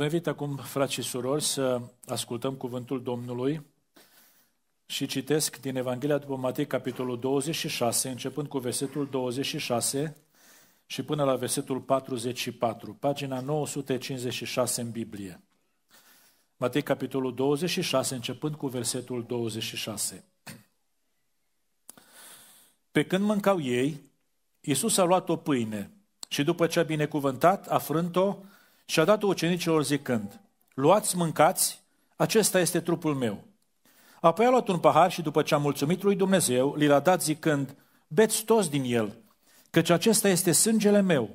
Vă invit acum, frați și surori, să ascultăm cuvântul Domnului și citesc din Evanghelia după Matei, capitolul 26, începând cu versetul 26 și până la versetul 44, pagina 956 în Biblie. Matei, capitolul 26, începând cu versetul 26. Pe când mâncau ei, Iisus a luat o pâine și după ce a binecuvântat, a frânt-o, și a dat ucenicilor zicând, luați, mâncați, acesta este trupul meu. Apoi a luat un pahar și după ce a mulțumit lui Dumnezeu, li l-a dat zicând, beți toți din el, căci acesta este sângele meu,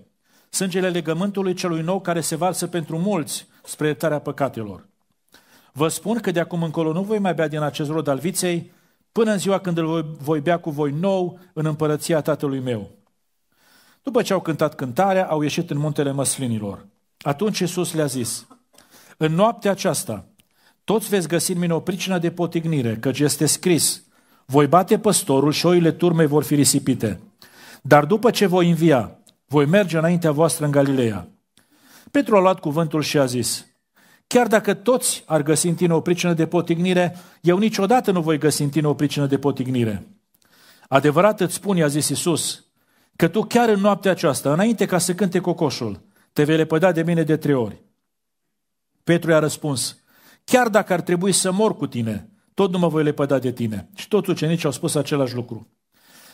sângele legământului celui nou care se varsă pentru mulți spre iertarea păcatelor. Vă spun că de acum încolo nu voi mai bea din acest rod al viței, până în ziua când îl voi, voi bea cu voi nou în împărăția tatălui meu. După ce au cântat cântarea, au ieșit în muntele măslinilor. Atunci Iisus le-a zis, în noaptea aceasta, toți veți găsi în mine o pricină de potignire, căci este scris, voi bate păstorul și oile turmei vor fi risipite. Dar după ce voi învia, voi merge înaintea voastră în Galileea. Petru a luat cuvântul și a zis, chiar dacă toți ar găsi în tine o pricină de potignire, eu niciodată nu voi găsi în tine o pricină de potignire. Adevărat îți spun, i-a zis Isus, că tu chiar în noaptea aceasta, înainte ca să cânte cocoșul, te vei lepăda de mine de trei ori. Petru i-a răspuns, chiar dacă ar trebui să mor cu tine, tot nu mă voi lepăda de tine. Și toți ucenicii au spus același lucru.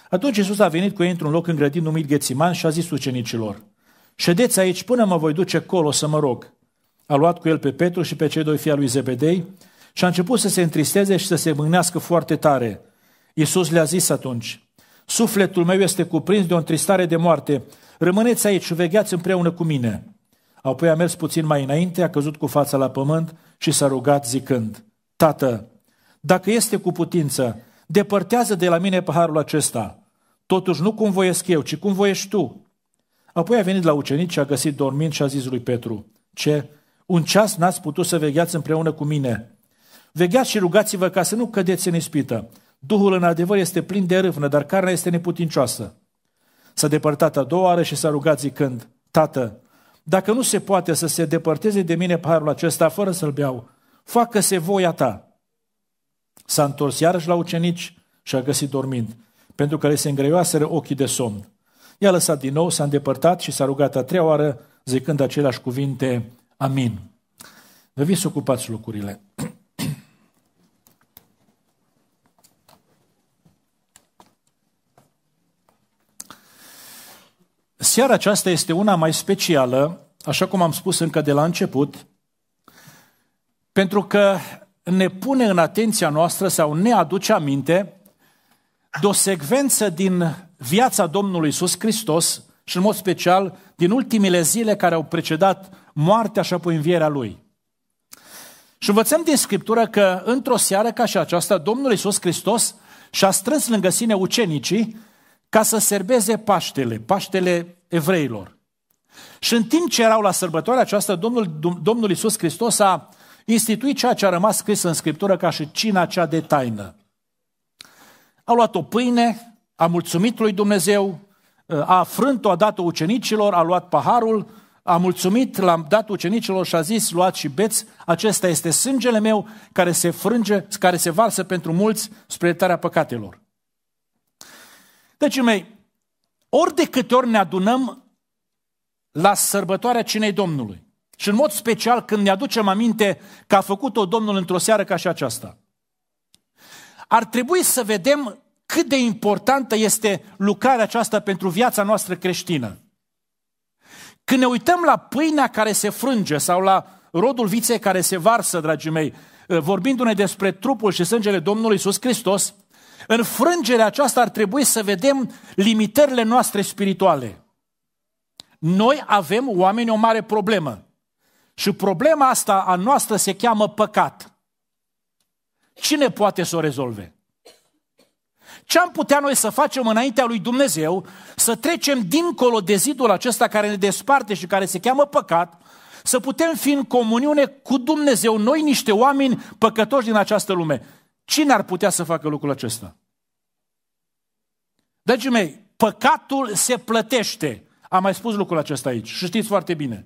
Atunci Iisus a venit cu ei într-un loc îngrădit numit Ghețiman și a zis ucenicilor, ședeți aici până mă voi duce colo să mă rog. A luat cu el pe Petru și pe cei doi fii al lui Zebedei și a început să se întristeze și să se mânească foarte tare. Iisus le-a zis atunci, sufletul meu este cuprins de o întristare de moarte, Rămâneți aici și vegheați împreună cu mine. Apoi a mers puțin mai înainte, a căzut cu fața la pământ și s-a rugat zicând, Tată, dacă este cu putință, depărtează de la mine paharul acesta. Totuși nu cum voiesc eu, ci cum voiești tu. Apoi a venit la ucenici și a găsit dormind și a zis lui Petru, Ce? Un ceas n-ați putut să vegheați împreună cu mine. Vegheați și rugați-vă ca să nu cădeți în ispită. Duhul în adevăr este plin de râvnă, dar carnea este neputincioasă. S-a depărtat a doua oară și s-a rugat zicând, Tată, dacă nu se poate să se depărteze de mine paharul acesta fără să-l beau, facă-se voia ta. S-a întors iarăși la ucenici și a găsit dormind, pentru că le se îngreioaseră ochii de somn. I-a lăsat din nou, s-a îndepărtat și s-a rugat a treia oară, zicând aceleași cuvinte, Amin. Vă vi să ocupați locurile. Seara aceasta este una mai specială, așa cum am spus încă de la început, pentru că ne pune în atenția noastră sau ne aduce aminte de o secvență din viața Domnului Iisus Hristos și în mod special din ultimile zile care au precedat moartea și apoi învierea Lui. Și învățăm din Scriptură că într-o seară ca și aceasta Domnul Iisus Hristos și-a strâns lângă sine ucenicii ca să serbeze Paștele, Paștele evreilor. Și în timp ce erau la sărbătoarea aceasta, Domnul, Domnul Iisus Hristos a instituit ceea ce a rămas scris în Scriptură ca și cina cea de taină. A luat o pâine, a mulțumit lui Dumnezeu, a frânt-o, a dat-o ucenicilor, a luat paharul, a mulțumit, l a dat ucenicilor și a zis, luați și beți, acesta este sângele meu care se frânge, care se varsă pentru mulți spre iertarea păcatelor. Deci, mei, ori de câte ori ne adunăm la sărbătoarea cinei Domnului, și în mod special când ne aducem aminte că a făcut-o Domnul într-o seară ca și aceasta, ar trebui să vedem cât de importantă este lucrarea aceasta pentru viața noastră creștină. Când ne uităm la pâinea care se frânge sau la rodul viței care se varsă, dragii mei, vorbindu-ne despre trupul și sângele Domnului Iisus Hristos, în frângerea aceasta ar trebui să vedem limitările noastre spirituale. Noi avem oameni o mare problemă. Și problema asta a noastră se cheamă păcat. Cine poate să o rezolve? Ce am putea noi să facem înaintea lui Dumnezeu, să trecem dincolo de zidul acesta care ne desparte și care se cheamă păcat, să putem fi în comuniune cu Dumnezeu, noi niște oameni păcătoși din această lume. Cine ar putea să facă lucrul acesta? Dragii mei, păcatul se plătește. Am mai spus lucrul acesta aici și știți foarte bine.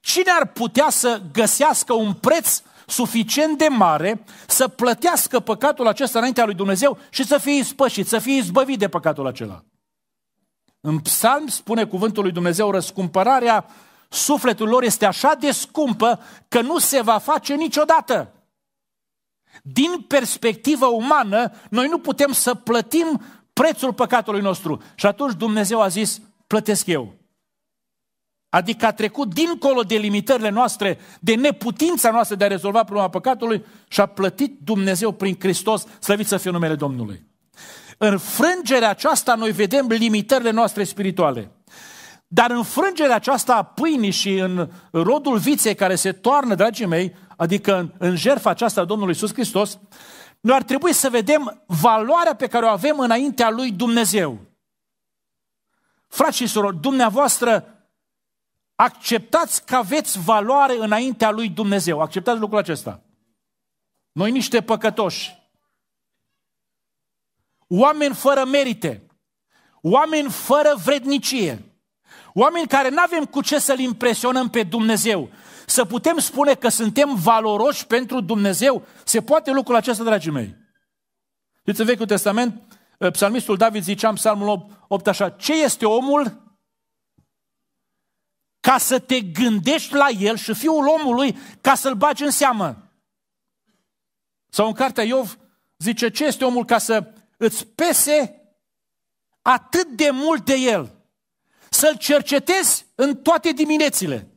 Cine ar putea să găsească un preț suficient de mare să plătească păcatul acesta înaintea lui Dumnezeu și să fie ispășit, să fie izbăvit de păcatul acela? În psalm spune cuvântul lui Dumnezeu, răscumpărarea sufletul lor este așa de scumpă că nu se va face niciodată. Din perspectivă umană, noi nu putem să plătim prețul păcatului nostru. Și atunci Dumnezeu a zis, plătesc eu. Adică a trecut dincolo de limitările noastre, de neputința noastră de a rezolva problema păcatului și a plătit Dumnezeu prin Hristos, slăvit să fie numele Domnului. În frângerea aceasta noi vedem limitările noastre spirituale. Dar în frângerea aceasta a pâinii și în rodul viței care se toarnă, dragii mei, adică în, în jertfa aceasta a Domnului Iisus Hristos, noi ar trebui să vedem valoarea pe care o avem înaintea lui Dumnezeu. Frați și surori, dumneavoastră acceptați că aveți valoare înaintea lui Dumnezeu. Acceptați lucrul acesta. Noi niște păcătoși, oameni fără merite, oameni fără vrednicie, oameni care nu avem cu ce să-L impresionăm pe Dumnezeu, să putem spune că suntem valoroși pentru Dumnezeu. Se poate lucrul acesta, dragii mei. Știți, în Vechiul Testament, eh, psalmistul David zicea în psalmul 8 așa, ce este omul ca să te gândești la el și fiul omului ca să-l bagi în seamă. Sau în cartea Iov zice, ce este omul ca să îți pese atât de mult de el, să-l cercetezi în toate diminețile.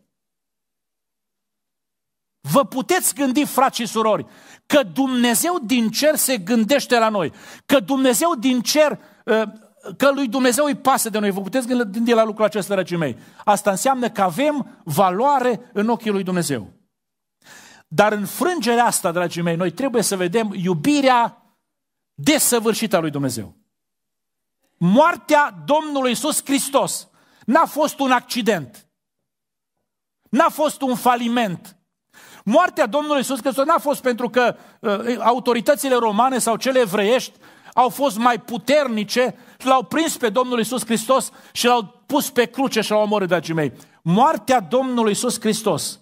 Vă puteți gândi, frați și surori, că Dumnezeu din cer se gândește la noi, că Dumnezeu din cer, ă, că lui Dumnezeu îi pasă de noi. Vă puteți gândi la lucrul acesta, dragii mei. Asta înseamnă că avem valoare în ochii lui Dumnezeu. Dar în frângerea asta, dragii mei, noi trebuie să vedem iubirea desăvârșită a lui Dumnezeu. Moartea Domnului Isus Hristos n-a fost un accident, n-a fost un faliment, Moartea Domnului Iisus Hristos n-a fost pentru că uh, autoritățile romane sau cele evreiești au fost mai puternice, l-au prins pe Domnul Iisus Hristos și l-au pus pe cruce și l-au omorât, dragii mei. Moartea Domnului Iisus Hristos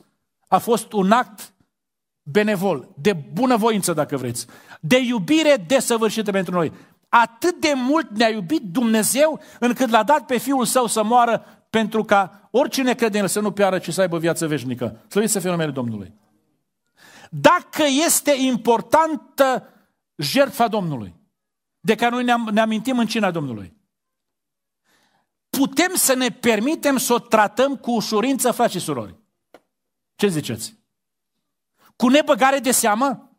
a fost un act benevol, de bunăvoință, dacă vreți, de iubire desăvârșită pentru noi. Atât de mult ne-a iubit Dumnezeu încât l-a dat pe Fiul Său să moară pentru ca oricine crede în El să nu piară, ci să aibă viață veșnică. Slăviți să fie numele Domnului! dacă este importantă jertfa Domnului, de care noi ne, ne amintim în cina Domnului. Putem să ne permitem să o tratăm cu ușurință, frați și surori. Ce ziceți? Cu nebăgare de seamă?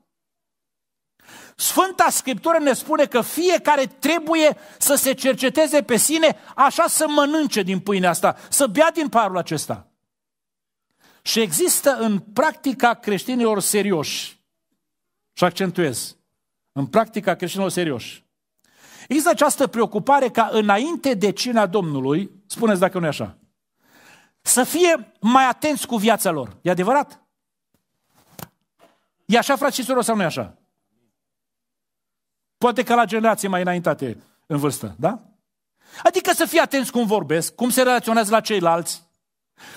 Sfânta Scriptură ne spune că fiecare trebuie să se cerceteze pe sine, așa să mănânce din pâinea asta, să bea din parul acesta. Și există în practica creștinilor serioși, și accentuez, în practica creștinilor serioși, există această preocupare ca înainte de cina Domnului, spuneți dacă nu e așa, să fie mai atenți cu viața lor. E adevărat? E așa, frate și sau nu e așa? Poate că la generație mai înaintate în vârstă, da? Adică să fie atenți cum vorbesc, cum se relaționează la ceilalți,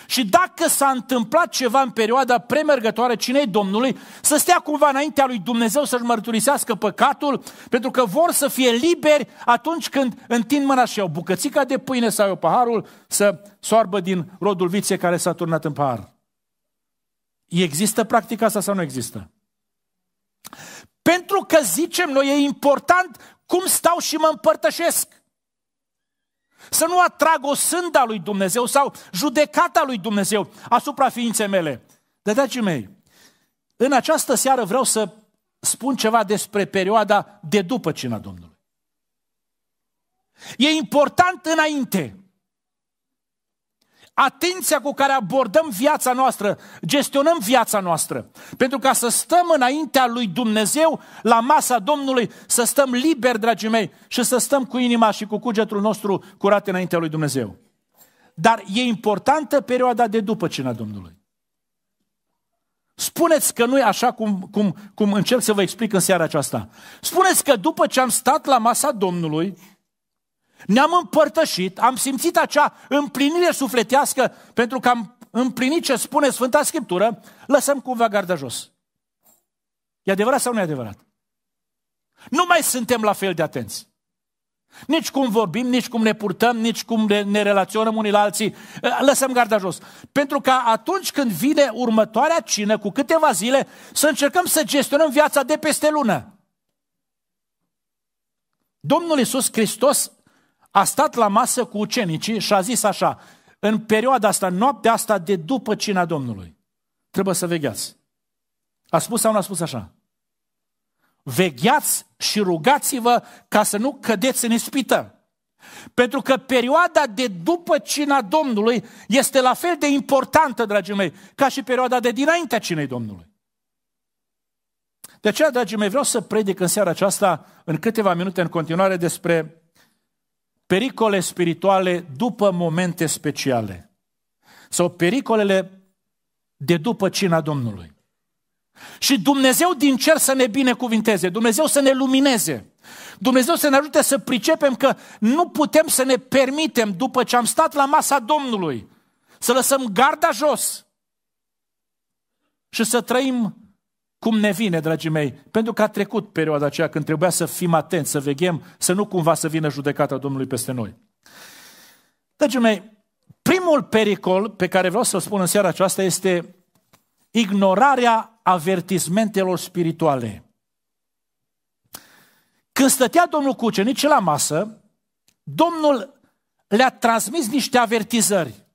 și dacă s-a întâmplat ceva în perioada premergătoare cinei Domnului, să stea cumva înaintea lui Dumnezeu să-și mărturisească păcatul, pentru că vor să fie liberi atunci când întind mâna și au bucățica de pâine sau eu paharul să soarbă din rodul viței care s-a turnat în pahar. Există practica asta sau nu există? Pentru că zicem noi e important cum stau și mă împărtășesc. Să nu atrag o sânda lui Dumnezeu sau judecata lui Dumnezeu asupra ființei mele. Dar, dragii mei, în această seară vreau să spun ceva despre perioada de după cina Domnului. E important înainte atenția cu care abordăm viața noastră, gestionăm viața noastră. Pentru ca să stăm înaintea lui Dumnezeu, la masa Domnului, să stăm liberi, dragii mei, și să stăm cu inima și cu cugetul nostru curat înaintea lui Dumnezeu. Dar e importantă perioada de după cina Domnului. Spuneți că nu e așa cum, cum, cum încerc să vă explic în seara aceasta. Spuneți că după ce am stat la masa Domnului, ne-am împărtășit, am simțit acea împlinire sufletească pentru că am împlinit ce spune Sfânta Scriptură, lăsăm cumva garda jos. E adevărat sau nu e adevărat? Nu mai suntem la fel de atenți. Nici cum vorbim, nici cum ne purtăm, nici cum ne, ne relaționăm unii la alții. Lăsăm garda jos. Pentru că atunci când vine următoarea cină, cu câteva zile, să încercăm să gestionăm viața de peste lună. Domnul Iisus Hristos a stat la masă cu ucenicii și a zis așa, în perioada asta, noaptea asta de după cina Domnului, trebuie să vegheați. A spus sau nu a spus așa? Vegheați și rugați-vă ca să nu cădeți în ispită. Pentru că perioada de după cina Domnului este la fel de importantă, dragii mei, ca și perioada de dinaintea cinei Domnului. De aceea, dragii mei, vreau să predic în seara aceasta, în câteva minute în continuare, despre pericole spirituale după momente speciale sau pericolele de după cina Domnului. Și Dumnezeu din cer să ne binecuvinteze, Dumnezeu să ne lumineze, Dumnezeu să ne ajute să pricepem că nu putem să ne permitem, după ce am stat la masa Domnului, să lăsăm garda jos și să trăim cum ne vine, dragii mei? Pentru că a trecut perioada aceea când trebuia să fim atenți, să veghem, să nu cumva să vină judecata Domnului peste noi. Dragii mei, primul pericol pe care vreau să-l spun în seara aceasta este ignorarea avertismentelor spirituale. Când stătea Domnul cu ucenici la masă, Domnul le-a transmis niște avertizări.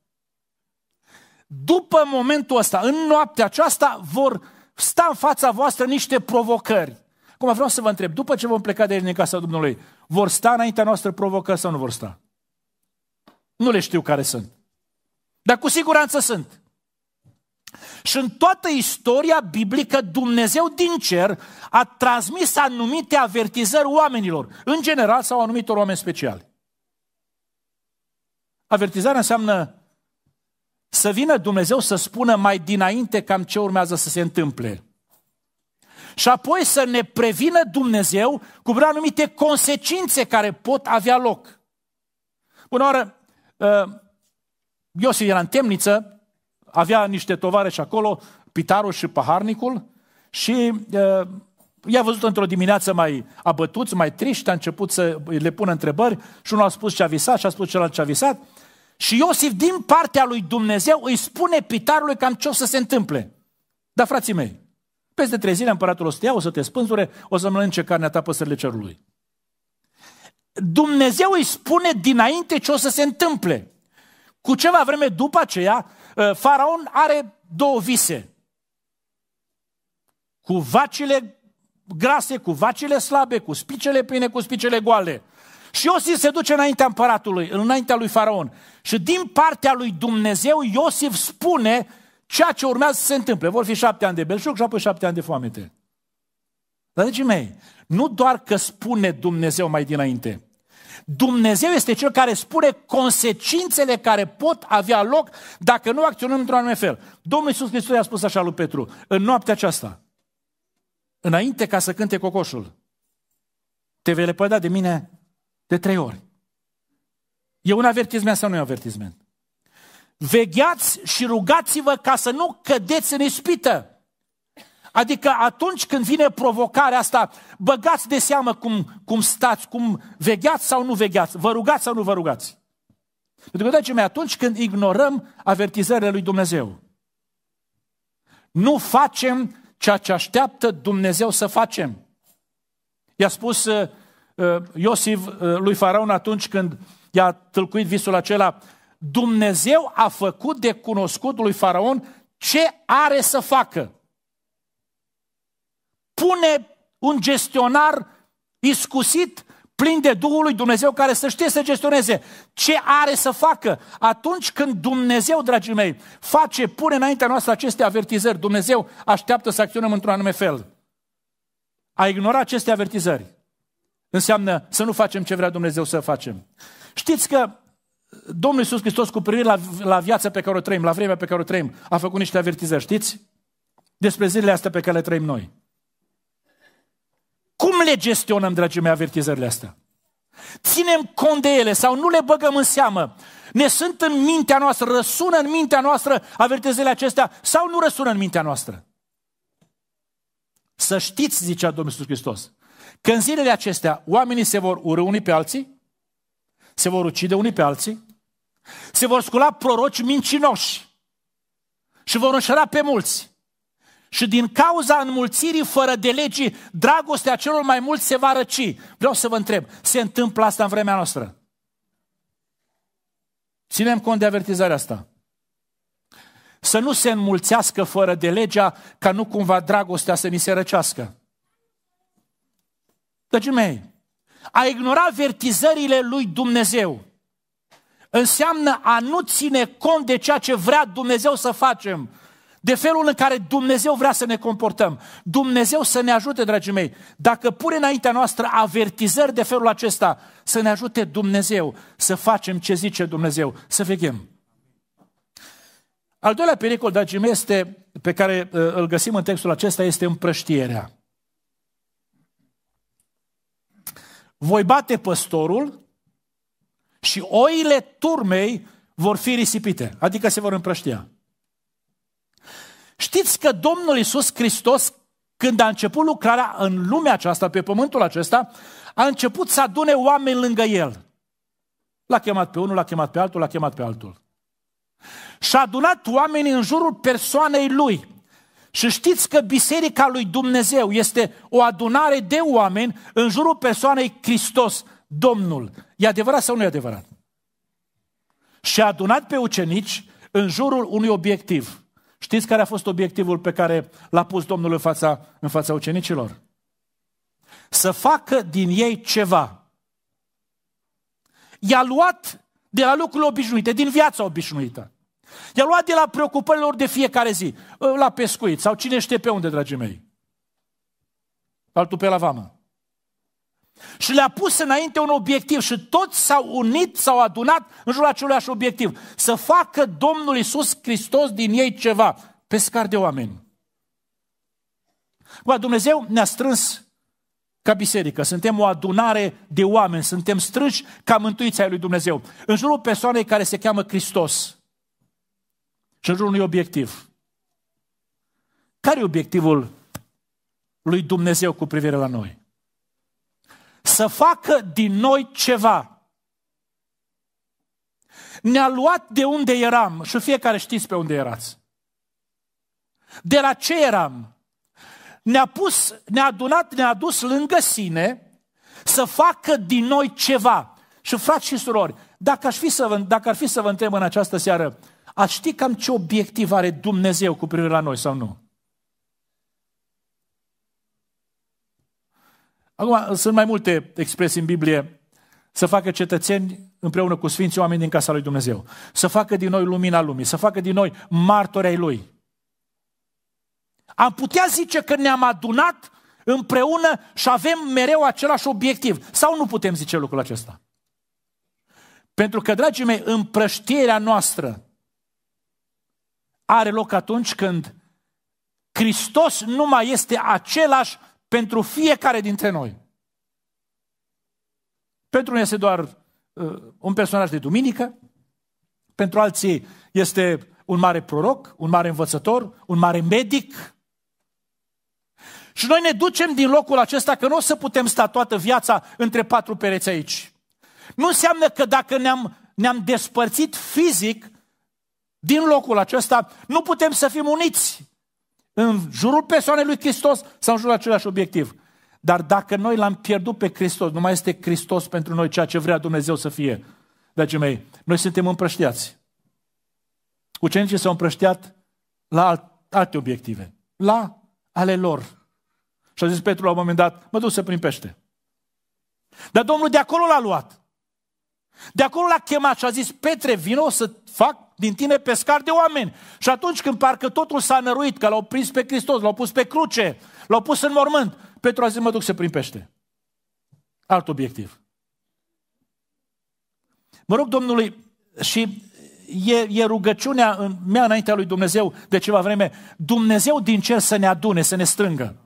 După momentul ăsta, în noaptea aceasta, vor sta în fața voastră niște provocări. Acum vreau să vă întreb, după ce vom pleca de aici din casa Domnului, vor sta înaintea noastră provocări sau nu vor sta? Nu le știu care sunt. Dar cu siguranță sunt. Și în toată istoria biblică, Dumnezeu din cer a transmis anumite avertizări oamenilor, în general sau anumitor oameni speciali. Avertizarea înseamnă să vină Dumnezeu să spună mai dinainte cam ce urmează să se întâmple. Și apoi să ne prevină Dumnezeu cu vreo anumite consecințe care pot avea loc. Bună oară, ă, Iosif era în temniță, avea niște tovarăși acolo, pitarul și paharnicul, și ă, i-a văzut într-o dimineață mai abătuți, mai triști, a început să le pună întrebări și unul a spus ce a visat și a spus celălalt ce a visat. Și Iosif, din partea lui Dumnezeu, îi spune pitarului cam ce o să se întâmple. Da, frații mei, peste trei zile împăratul o să te ia, o să te spânzure, o să mănânce carnea ta păsările cerului. Dumnezeu îi spune dinainte ce o să se întâmple. Cu ceva vreme după aceea, uh, faraon are două vise. Cu vacile grase, cu vacile slabe, cu spicele pline, cu spicele goale. Și Iosif se duce înaintea împăratului, înaintea lui Faraon. Și din partea lui Dumnezeu, Iosif spune ceea ce urmează să se întâmple. Vor fi șapte ani de belșug și apoi șapte ani de foamete. Dragii mei, nu doar că spune Dumnezeu mai dinainte, Dumnezeu este cel care spune consecințele care pot avea loc dacă nu acționăm într-un anume fel. Domnul Iisus Hristos a spus așa lui Petru, în noaptea aceasta, înainte ca să cânte cocoșul, te vei lepăda de mine de trei ori. E un avertisment sau nu e un avertisment? Vegheați și rugați-vă ca să nu cădeți în ispită. Adică atunci când vine provocarea asta, băgați de seamă cum, cum stați, cum vegheați sau nu vegheați, vă rugați sau nu vă rugați. Pentru că, dragii mei, atunci când ignorăm avertizările lui Dumnezeu, nu facem ceea ce așteaptă Dumnezeu să facem. I-a spus uh, Uh, Iosif uh, lui Faraon atunci când i-a tâlcuit visul acela, Dumnezeu a făcut de cunoscut lui Faraon ce are să facă. Pune un gestionar iscusit, plin de Duhul lui Dumnezeu, care să știe să gestioneze ce are să facă. Atunci când Dumnezeu, dragii mei, face, pune înaintea noastră aceste avertizări, Dumnezeu așteaptă să acționăm într-un anume fel. A ignora aceste avertizări Înseamnă să nu facem ce vrea Dumnezeu să facem. Știți că Domnul Iisus Hristos cu privire la, la viața pe care o trăim, la vremea pe care o trăim, a făcut niște avertizări, știți? Despre zilele astea pe care le trăim noi. Cum le gestionăm, dragii mei, avertizările astea? Ținem cont de ele sau nu le băgăm în seamă? Ne sunt în mintea noastră, răsună în mintea noastră avertizările acestea sau nu răsună în mintea noastră? Să știți, zicea Domnul Iisus Hristos, Că în zilele acestea oamenii se vor urâ unii pe alții, se vor ucide unii pe alții, se vor scula proroci mincinoși și vor înșela pe mulți. Și din cauza înmulțirii fără de legii, dragostea celor mai mulți se va răci. Vreau să vă întreb, se întâmplă asta în vremea noastră? Ținem cont de avertizarea asta. Să nu se înmulțească fără de legea, ca nu cumva dragostea să ni se răcească. Dragii mei, a ignora vertizările lui Dumnezeu înseamnă a nu ține cont de ceea ce vrea Dumnezeu să facem, de felul în care Dumnezeu vrea să ne comportăm. Dumnezeu să ne ajute, dragii mei, dacă pune înaintea noastră avertizări de felul acesta, să ne ajute Dumnezeu să facem ce zice Dumnezeu, să veghem. Al doilea pericol, dragii mei, este, pe care uh, îl găsim în textul acesta, este împrăștierea. voi bate păstorul și oile turmei vor fi risipite, adică se vor împrăștia. Știți că Domnul Isus Hristos, când a început lucrarea în lumea aceasta, pe pământul acesta, a început să adune oameni lângă el. L-a chemat pe unul, l-a chemat pe altul, l-a chemat pe altul. Și a adunat oamenii în jurul persoanei lui. Și știți că Biserica lui Dumnezeu este o adunare de oameni în jurul persoanei Hristos, Domnul. E adevărat sau nu e adevărat? Și a adunat pe ucenici în jurul unui obiectiv. Știți care a fost obiectivul pe care l-a pus Domnul în fața, în fața ucenicilor? Să facă din ei ceva. I-a luat de la lucrurile obișnuite, din viața obișnuită. I-a luat de la preocupările lor de fiecare zi, ă, la pescuit sau cine știe pe unde, dragii mei. Altul pe la vamă. Și le-a pus înainte un obiectiv și toți s-au unit, s-au adunat în jurul aceluiași obiectiv. Să facă Domnul Isus Hristos din ei ceva, pescar de oameni. Bă, Dumnezeu ne-a strâns ca biserică, suntem o adunare de oameni, suntem strâși ca mântuiți ai lui Dumnezeu. În jurul persoanei care se cheamă Hristos și unui obiectiv. Care e obiectivul lui Dumnezeu cu privire la noi? Să facă din noi ceva. Ne-a luat de unde eram și fiecare știți pe unde erați. De la ce eram? Ne-a pus, ne-a adunat, ne-a dus lângă sine să facă din noi ceva. Și frați și surori, dacă, aș fi să vă, dacă ar fi să vă întreb în această seară, Ați ști cam ce obiectiv are Dumnezeu cu privire la noi sau nu? Acum, sunt mai multe expresii în Biblie să facă cetățeni împreună cu sfinții oameni din casa lui Dumnezeu, să facă din noi lumina lumii, să facă din noi martori ai Lui. Am putea zice că ne-am adunat împreună și avem mereu același obiectiv. Sau nu putem zice lucrul acesta? Pentru că, dragii mei, împrăștierea noastră are loc atunci când Hristos nu mai este același pentru fiecare dintre noi. Pentru unii este doar uh, un personaj de duminică, pentru alții este un mare proroc, un mare învățător, un mare medic. Și noi ne ducem din locul acesta că nu o să putem sta toată viața între patru pereți aici. Nu înseamnă că dacă ne-am, ne-am despărțit fizic, din locul acesta, nu putem să fim uniți în jurul persoanei lui Hristos sau în jurul același obiectiv. Dar dacă noi l-am pierdut pe Hristos, nu mai este Hristos pentru noi ceea ce vrea Dumnezeu să fie. Dragii mei, noi suntem împrăștiați. Ucenicii s-au împrăștiat la alte obiective, la ale lor. Și a zis Petru la un moment dat, mă duc să prin pește. Dar Domnul de acolo l-a luat. De acolo l-a chemat și a zis, Petre, vino să fac din tine pescar de oameni. Și atunci când parcă totul s-a năruit, că l-au prins pe Hristos, l-au pus pe cruce, l-au pus în mormânt, Petru a zis, mă duc să prin pește. Alt obiectiv. Mă rog Domnului și e, e rugăciunea în, mea înaintea lui Dumnezeu de ceva vreme, Dumnezeu din cer să ne adune, să ne strângă.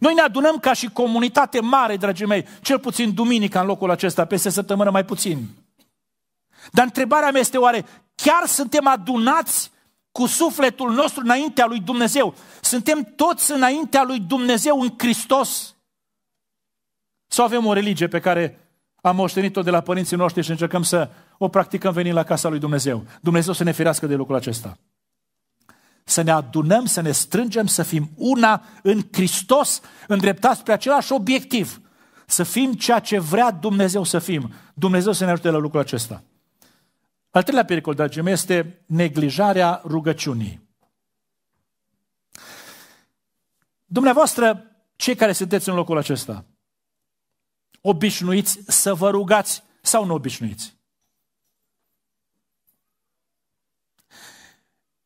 Noi ne adunăm ca și comunitate mare, dragii mei, cel puțin duminica în locul acesta, peste săptămână mai puțin. Dar întrebarea mea este oare chiar suntem adunați cu sufletul nostru înaintea lui Dumnezeu? Suntem toți înaintea lui Dumnezeu în Hristos? Sau avem o religie pe care am moștenit-o de la părinții noștri și încercăm să o practicăm venind la casa lui Dumnezeu. Dumnezeu să ne ferească de lucrul acesta. Să ne adunăm, să ne strângem, să fim una în Hristos, îndreptați spre același obiectiv. Să fim ceea ce vrea Dumnezeu să fim. Dumnezeu să ne ajute la lucrul acesta. Al treilea pericol, dragii mei, este neglijarea rugăciunii. Dumneavoastră, cei care sunteți în locul acesta, obișnuiți să vă rugați sau nu obișnuiți?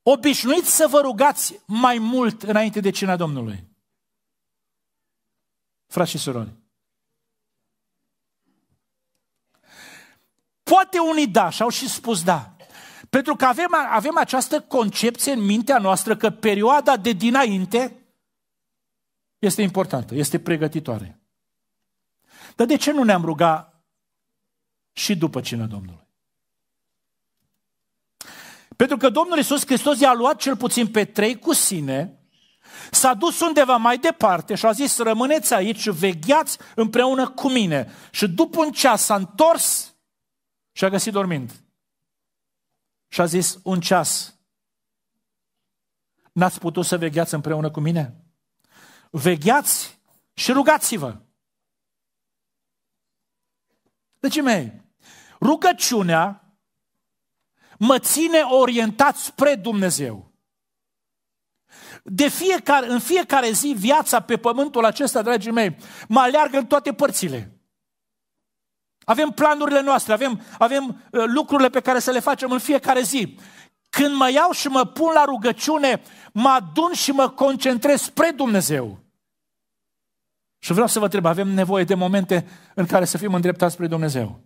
Obișnuiți să vă rugați mai mult înainte de cina Domnului. Frați și surori, Poate unii da, și au și spus da. Pentru că avem, avem această concepție în mintea noastră că perioada de dinainte este importantă, este pregătitoare. Dar de ce nu ne-am rugat și după cine Domnului? Pentru că Domnul Iisus Hristos i-a luat cel puțin pe trei cu sine, s-a dus undeva mai departe și a zis, rămâneți aici, vegheați împreună cu mine. Și după un ceas s-a întors și a găsit dormind. Și a zis, un ceas. N-ați putut să vegheați împreună cu mine? Vegheați și rugați-vă. Deci, mei, rugăciunea mă ține orientat spre Dumnezeu. De fiecare, în fiecare zi viața pe pământul acesta, dragii mei, mă aleargă în toate părțile. Avem planurile noastre, avem, avem uh, lucrurile pe care să le facem în fiecare zi. Când mă iau și mă pun la rugăciune, mă adun și mă concentrez spre Dumnezeu. Și vreau să vă întreb, avem nevoie de momente în care să fim îndreptați spre Dumnezeu.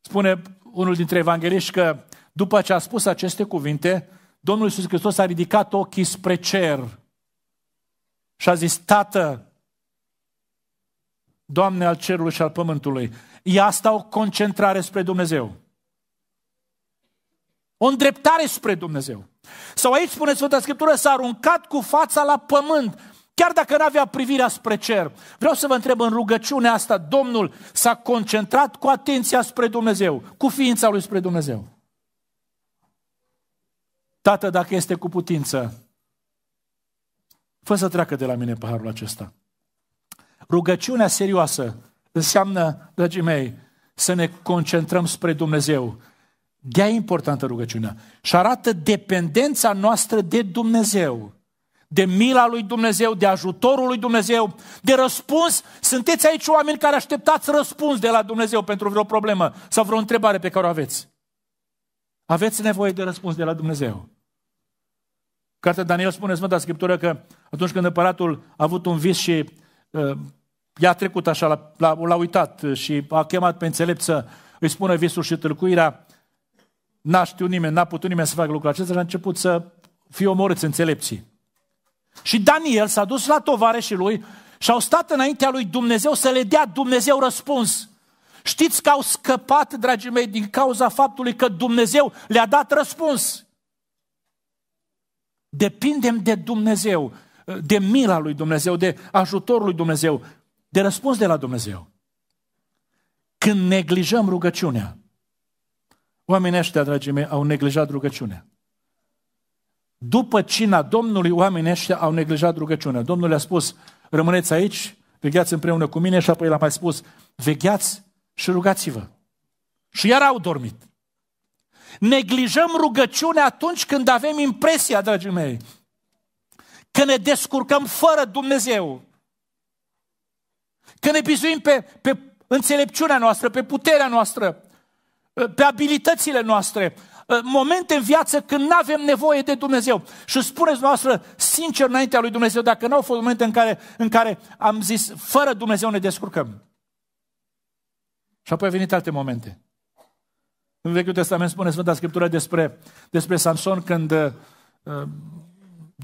Spune unul dintre evangeliști că după ce a spus aceste cuvinte, Domnul Iisus Hristos a ridicat ochii spre cer și a zis, Tată, Doamne al cerului și al pământului. E asta o concentrare spre Dumnezeu. O îndreptare spre Dumnezeu. Sau aici spune Sfânta Scriptură, s-a aruncat cu fața la pământ, chiar dacă nu avea privirea spre cer. Vreau să vă întreb în rugăciunea asta, Domnul s-a concentrat cu atenția spre Dumnezeu, cu ființa lui spre Dumnezeu. Tată, dacă este cu putință, fă să treacă de la mine paharul acesta. Rugăciunea serioasă înseamnă, dragii mei, să ne concentrăm spre Dumnezeu. de e importantă rugăciunea. Și arată dependența noastră de Dumnezeu, de mila lui Dumnezeu, de ajutorul lui Dumnezeu, de răspuns. Sunteți aici oameni care așteptați răspuns de la Dumnezeu pentru vreo problemă sau vreo întrebare pe care o aveți. Aveți nevoie de răspuns de la Dumnezeu. Cartea Daniel spune Sfânta Scriptură că atunci când împăratul a avut un vis și uh, i-a trecut așa, l-a, l-a, l-a uitat uh, și a chemat pe înțelept să îi spună visul și tâlcuirea. N-a știut nimeni, n-a putut nimeni să facă lucrul acesta și a început să fie omorâți înțelepții. Și Daniel s-a dus la tovarășii lui și au stat înaintea lui Dumnezeu să le dea Dumnezeu răspuns. Știți că au scăpat, dragii mei, din cauza faptului că Dumnezeu le-a dat răspuns. Depindem de Dumnezeu, de mila lui Dumnezeu, de ajutorul lui Dumnezeu de răspuns de la Dumnezeu. Când neglijăm rugăciunea, oamenii ăștia, dragii mei, au neglijat rugăciunea. După cina Domnului, oamenii ăștia au neglijat rugăciunea. Domnul le-a spus, rămâneți aici, vegheați împreună cu mine și apoi l-a mai spus, vegheați și rugați-vă. Și iar au dormit. Neglijăm rugăciunea atunci când avem impresia, dragii mei, că ne descurcăm fără Dumnezeu. Când ne bizuim pe, pe înțelepciunea noastră, pe puterea noastră, ă, pe abilitățile noastre, ă, momente în viață când nu avem nevoie de Dumnezeu. Și spuneți noastră, sincer, înaintea lui Dumnezeu, dacă nu au fost momente în care, în care am zis, fără Dumnezeu ne descurcăm. Și apoi au venit alte momente. În Vechiul Testament spune Sfânta Scriptură despre, despre Samson când uh,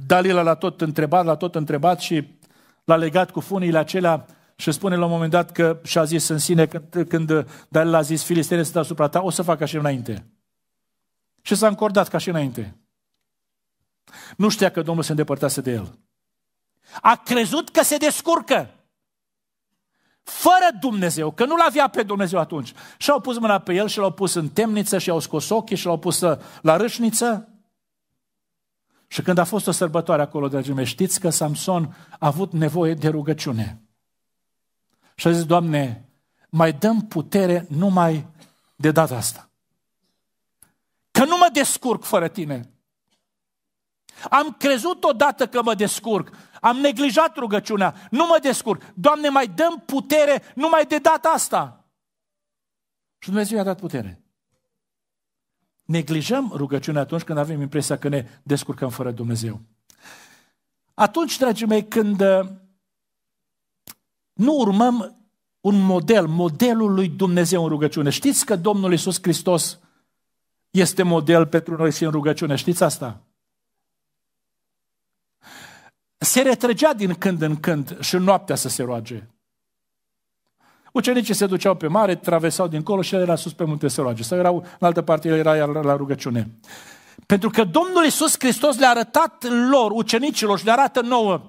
Dalila l-a tot întrebat, l-a tot întrebat și l-a legat cu la acelea și spune la un moment dat că și-a zis în sine când, când Dalila a zis filistene sunt asupra ta, o să fac ca și înainte. Și s-a încordat ca și înainte. Nu știa că Domnul se îndepărtase de el. A crezut că se descurcă. Fără Dumnezeu, că nu-L avea pe Dumnezeu atunci. Și au pus mâna pe el și l-au pus în temniță și au scos ochii și l-au pus la râșniță. Și când a fost o sărbătoare acolo, dragii mei, știți că Samson a avut nevoie de rugăciune. Și a zis, Doamne, mai dăm putere numai de data asta. Că nu mă descurc fără tine. Am crezut odată că mă descurc. Am neglijat rugăciunea. Nu mă descurc. Doamne, mai dăm putere numai de data asta. Și Dumnezeu i-a dat putere. Neglijăm rugăciunea atunci când avem impresia că ne descurcăm fără Dumnezeu. Atunci, dragii mei, când uh, nu urmăm un model, modelul lui Dumnezeu în rugăciune. Știți că Domnul Iisus Hristos este model pentru noi și în rugăciune. Știți asta? Se retrăgea din când în când și noaptea să se roage. Ucenicii se duceau pe mare, traversau dincolo și el era sus pe munte să roage. Sau erau în altă parte, el era la rugăciune. Pentru că Domnul Iisus Hristos le-a arătat lor, ucenicilor, și le arată nouă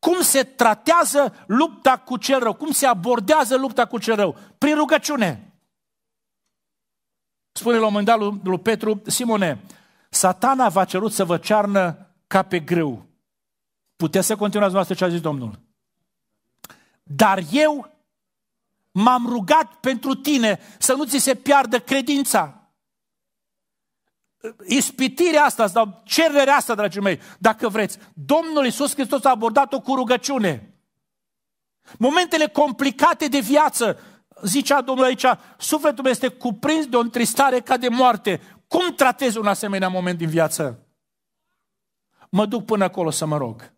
cum se tratează lupta cu cel rău? Cum se abordează lupta cu cel rău? Prin rugăciune. Spune la un moment dat lui, lui Petru, Simone, satana v-a cerut să vă cearnă ca pe greu. Puteți să continuați noastră ce a zis Domnul. Dar eu m-am rugat pentru tine să nu ți se piardă credința ispitirea asta sau cererea asta, dragii mei, dacă vreți, Domnul Iisus Hristos a abordat-o cu rugăciune. Momentele complicate de viață, zicea Domnul aici, sufletul meu este cuprins de o întristare ca de moarte. Cum tratezi un asemenea moment din viață? Mă duc până acolo să mă rog.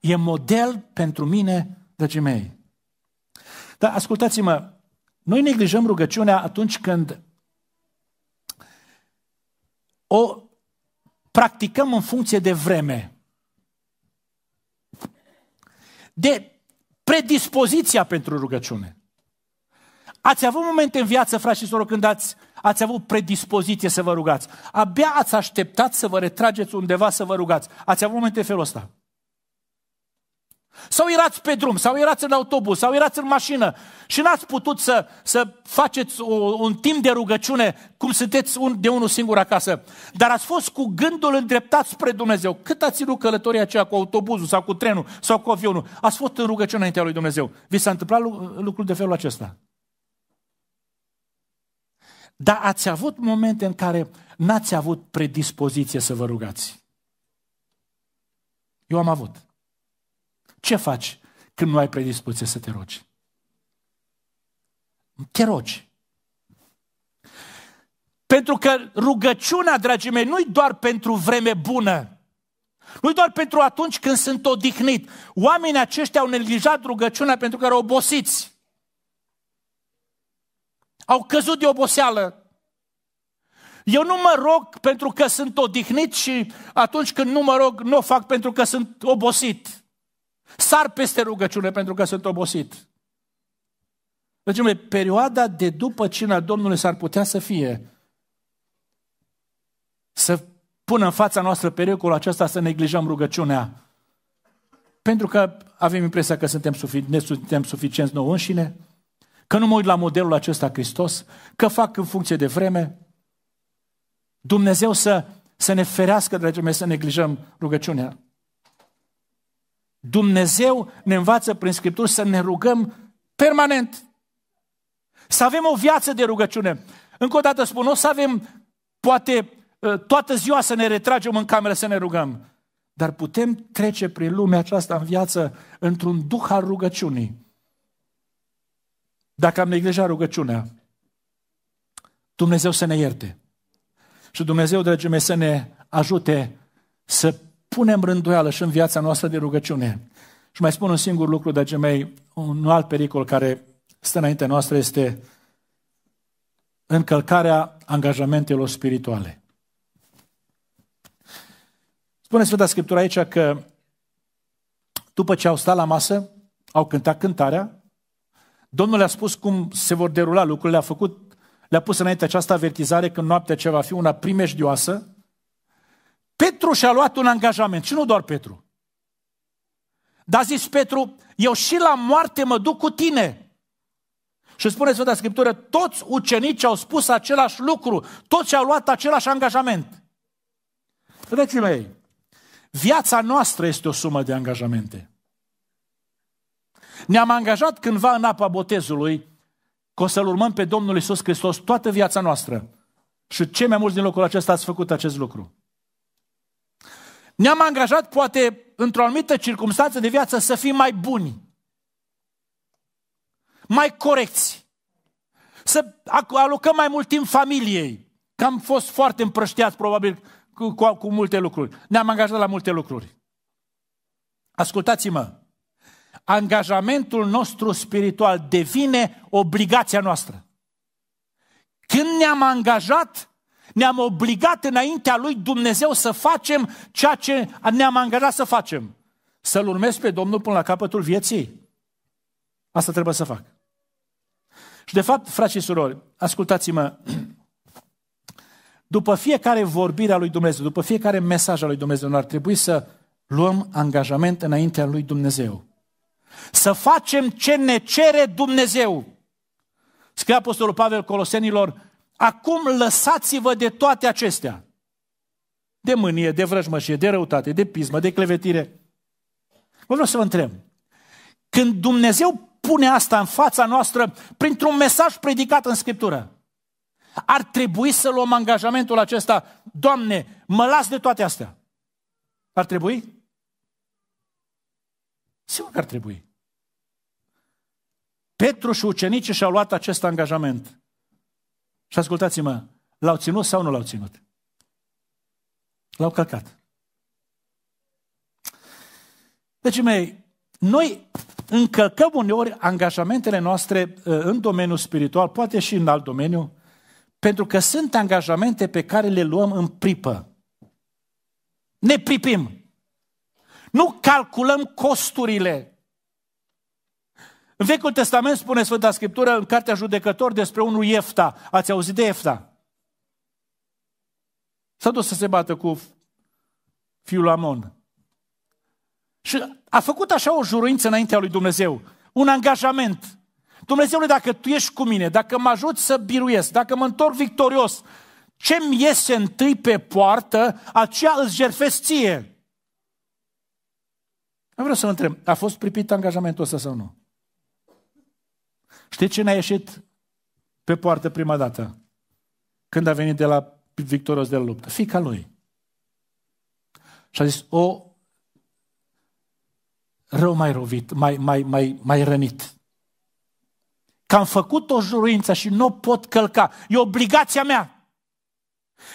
E model pentru mine, dragii mei. Dar ascultați-mă, noi neglijăm rugăciunea atunci când o practicăm în funcție de vreme. De predispoziția pentru rugăciune. Ați avut momente în viață, frați și soră, când ați, ați avut predispoziție să vă rugați. Abia ați așteptat să vă retrageți undeva să vă rugați. Ați avut momente în felul ăsta. Sau erați pe drum, sau erați în autobuz, sau erați în mașină și n-ați putut să, să faceți o, un timp de rugăciune cum sunteți un, de unul singur acasă, dar ați fost cu gândul îndreptat spre Dumnezeu. Cât ați ținut călătoria aceea cu autobuzul sau cu trenul sau cu avionul? Ați fost în rugăciune înaintea lui Dumnezeu. Vi s-a întâmplat lucrul de felul acesta? Dar ați avut momente în care n-ați avut predispoziție să vă rugați. Eu am avut. Ce faci când nu ai predispoziție să te rogi? Te rogi. Pentru că rugăciunea, dragii mei, nu-i doar pentru vreme bună, nu-i doar pentru atunci când sunt odihnit. Oamenii aceștia au neglijat rugăciunea pentru că erau obosiți. Au căzut de oboseală. Eu nu mă rog pentru că sunt odihnit și atunci când nu mă rog, nu o fac pentru că sunt obosit. Sar peste rugăciune pentru că sunt obosit. Deci, mă, perioada de după cina Domnului s-ar putea să fie să pună în fața noastră pericolul acesta să neglijăm rugăciunea. Pentru că avem impresia că suntem, sufi- ne suntem suficienți nouă înșine, că nu mă uit la modelul acesta Hristos, că fac în funcție de vreme. Dumnezeu să, să ne ferească, dragii mei, să neglijăm rugăciunea. Dumnezeu ne învață prin Scripturi să ne rugăm permanent. Să avem o viață de rugăciune. Încă o dată spun, o să avem poate ă, toată ziua să ne retragem în cameră să ne rugăm. Dar putem trece prin lumea aceasta în viață într-un duh al rugăciunii. Dacă am neglijat rugăciunea, Dumnezeu să ne ierte. Și Dumnezeu, dragii mei, să ne ajute să punem rânduială și în viața noastră de rugăciune. Și mai spun un singur lucru, dragii mei, un alt pericol care stă înaintea noastră este încălcarea angajamentelor spirituale. Spune Sfânta Scriptură aici că după ce au stat la masă, au cântat cântarea, Domnul le-a spus cum se vor derula lucrurile, le-a făcut, le-a pus înainte această avertizare că noaptea ce va fi una primejdioasă, Petru și-a luat un angajament și nu doar Petru. Dar a zis Petru, eu și la moarte mă duc cu tine. Și spune Sfânta Scriptură, toți ucenicii au spus același lucru, toți au luat același angajament. Vedeți mei, viața noastră este o sumă de angajamente. Ne-am angajat cândva în apa botezului că o să-L urmăm pe Domnul Isus Hristos toată viața noastră. Și cei mai mulți din locul acesta ați făcut acest lucru. Ne-am angajat poate într-o anumită circunstanță de viață să fim mai buni, mai corecți, să alocăm mai mult timp familiei, că am fost foarte împrășteați probabil cu, cu, cu multe lucruri. Ne-am angajat la multe lucruri. Ascultați-mă, angajamentul nostru spiritual devine obligația noastră. Când ne-am angajat, ne-am obligat înaintea lui Dumnezeu să facem ceea ce ne-am angajat să facem. Să-L urmez pe Domnul până la capătul vieții. Asta trebuie să fac. Și de fapt, frați și surori, ascultați-mă, după fiecare vorbire a lui Dumnezeu, după fiecare mesaj al lui Dumnezeu, noi ar trebui să luăm angajament înaintea lui Dumnezeu. Să facem ce ne cere Dumnezeu. Scrie Apostolul Pavel Colosenilor, Acum lăsați-vă de toate acestea. De mânie, de vrăjmășie, de răutate, de pismă, de clevetire. Vă vreau să vă întreb. Când Dumnezeu pune asta în fața noastră printr-un mesaj predicat în Scriptură, ar trebui să luăm angajamentul acesta, Doamne, mă las de toate astea. Ar trebui? Sigur că ar trebui. Petru și ucenicii și-au luat acest angajament. Și ascultați-mă, l-au ținut sau nu l-au ținut? L-au călcat. Deci, mei, noi încălcăm uneori angajamentele noastre uh, în domeniul spiritual, poate și în alt domeniu, pentru că sunt angajamente pe care le luăm în pripă. Ne pripim. Nu calculăm costurile în Vechiul Testament spune Sfânta Scriptură, în Cartea Judecător, despre unul Iefta. Ați auzit de Iefta? S-a dus să se bată cu fiul Amon. Și a făcut așa o juruință înaintea lui Dumnezeu, un angajament. Dumnezeule, dacă tu ești cu mine, dacă mă ajut să biruiesc, dacă mă întorc victorios, ce mi iese întâi pe poartă, aceea îți jerfesc ție. vreau să vă întreb, a fost pripit angajamentul ăsta sau nu? Știi cine a ieșit pe poartă prima dată? Când a venit de la victorios de la luptă? Fica lui. Și a zis, o, rău mai rovit, mai, mai, mai, mai rănit. Că am făcut o juruință și nu pot călca. E obligația mea.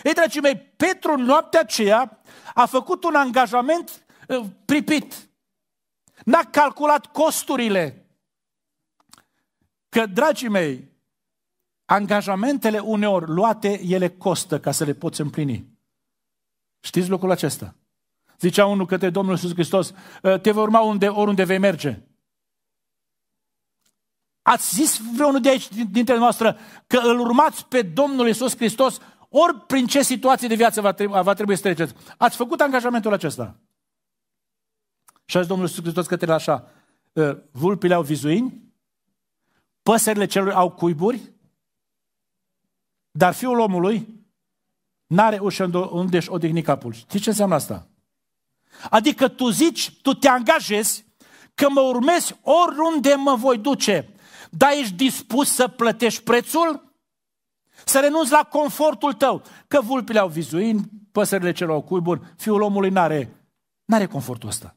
Ei, dragii mei, Petru noaptea aceea a făcut un angajament uh, pripit. N-a calculat costurile. Că, dragii mei, angajamentele uneori luate, ele costă ca să le poți împlini. Știți lucrul acesta? Zicea unul către Domnul Iisus Hristos, ă, te vei urma unde, oriunde vei merge. Ați zis vreunul de aici, dintre noastră, că îl urmați pe Domnul Iisus Hristos ori prin ce situație de viață va trebui, va trebui să treceți. Ați făcut angajamentul acesta. Și a zis Domnul Iisus Hristos către așa, ă, vulpile au vizuini, Păsările celor au cuiburi, dar fiul omului n-are ușă unde își odihni capul. Știi ce înseamnă asta? Adică tu zici, tu te angajezi că mă urmezi oriunde mă voi duce, dar ești dispus să plătești prețul? Să renunți la confortul tău, că vulpile au vizuin, păsările celor au cuiburi, fiul omului n-are, n-are confortul ăsta.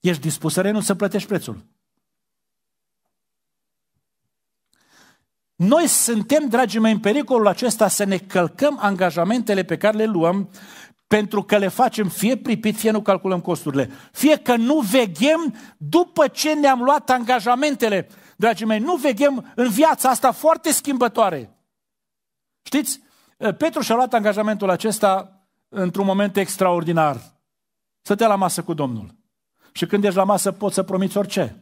Ești dispus să renunți să plătești prețul. Noi suntem, dragii mei, în pericolul acesta să ne călcăm angajamentele pe care le luăm pentru că le facem fie pripit, fie nu calculăm costurile. Fie că nu veghem după ce ne-am luat angajamentele. Dragii mei, nu veghem în viața asta foarte schimbătoare. Știți, eh, Petru și-a luat angajamentul acesta într-un moment extraordinar. să te la masă cu Domnul. Și când ești la masă poți să promiți orice.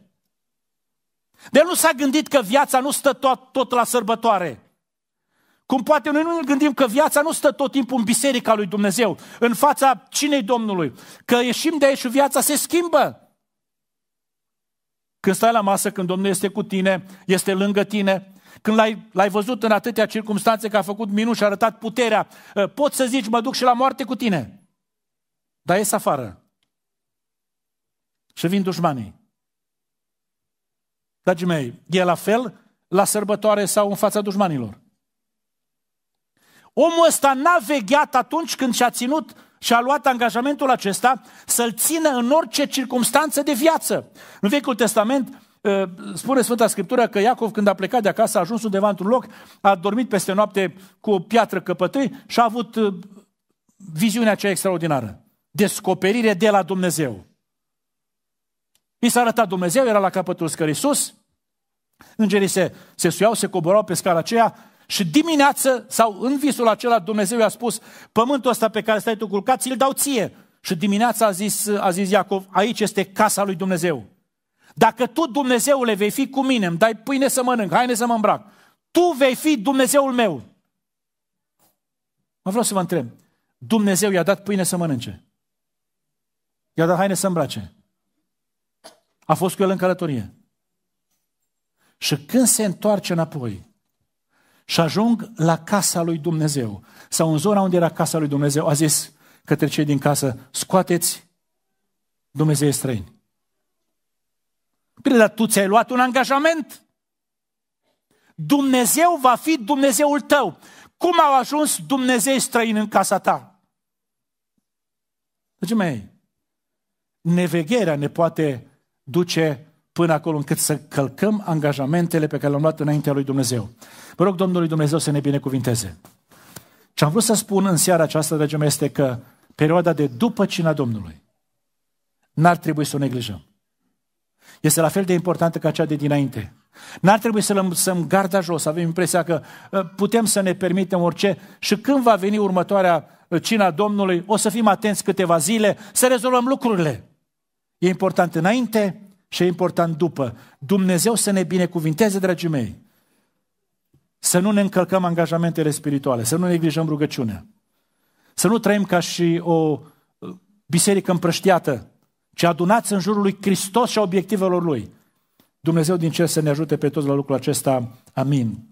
De el nu s-a gândit că viața nu stă tot, tot la sărbătoare. Cum poate noi nu ne gândim că viața nu stă tot timpul în biserica lui Dumnezeu, în fața cinei Domnului, că ieșim de aici și viața se schimbă. Când stai la masă, când Domnul este cu tine, este lângă tine, când l-ai, l-ai văzut în atâtea circunstanțe că a făcut minuni și a arătat puterea, ă, poți să zici, mă duc și la moarte cu tine. Dar ies afară. Și vin dușmanii. Dragii mei, e la fel la sărbătoare sau în fața dușmanilor. Omul ăsta n-a vegheat atunci când și-a ținut și a luat angajamentul acesta să-l țină în orice circunstanță de viață. În Vechiul Testament ă, spune Sfânta Scriptură că Iacov când a plecat de acasă a ajuns undeva într-un loc, a dormit peste noapte cu o piatră căpătâi și a avut ă, viziunea aceea extraordinară. Descoperire de la Dumnezeu. I s-a arătat Dumnezeu, era la capătul scării sus, îngerii se, se suiau, se coborau pe scara aceea și dimineață sau în visul acela Dumnezeu i-a spus, pământul ăsta pe care stai tu culcat, ți-l dau ție. Și dimineața a zis, a zis Iacov, aici este casa lui Dumnezeu. Dacă tu, Dumnezeule, vei fi cu mine, îmi dai pâine să mănânc, haine să mă îmbrac, tu vei fi Dumnezeul meu. Mă vreau să vă întreb, Dumnezeu i-a dat pâine să mănânce. I-a dat haine să îmbrace a fost cu el în călătorie. Și când se întoarce înapoi și ajung la casa lui Dumnezeu, sau în zona unde era casa lui Dumnezeu, a zis către cei din casă, scoateți Dumnezeu străini. Bine, dar tu ți-ai luat un angajament. Dumnezeu va fi Dumnezeul tău. Cum au ajuns Dumnezeu străini în casa ta? Dragii mei, nevegherea ne poate duce până acolo încât să călcăm angajamentele pe care le-am luat înaintea lui Dumnezeu. Vă rog Domnului Dumnezeu să ne binecuvinteze. Ce am vrut să spun în seara aceasta, dragii mei, este că perioada de după cina Domnului n-ar trebui să o neglijăm. Este la fel de importantă ca cea de dinainte. N-ar trebui să lăsăm garda jos, avem impresia că ă, putem să ne permitem orice și când va veni următoarea ă, cina Domnului, o să fim atenți câteva zile să rezolvăm lucrurile. E important înainte și e important după. Dumnezeu să ne binecuvinteze, dragii mei. Să nu ne încălcăm angajamentele spirituale, să nu ne neglijăm rugăciunea. Să nu trăim ca și o uh, biserică împrăștiată, ci adunați în jurul lui Hristos și a obiectivelor lui. Dumnezeu din cer să ne ajute pe toți la lucrul acesta. Amin.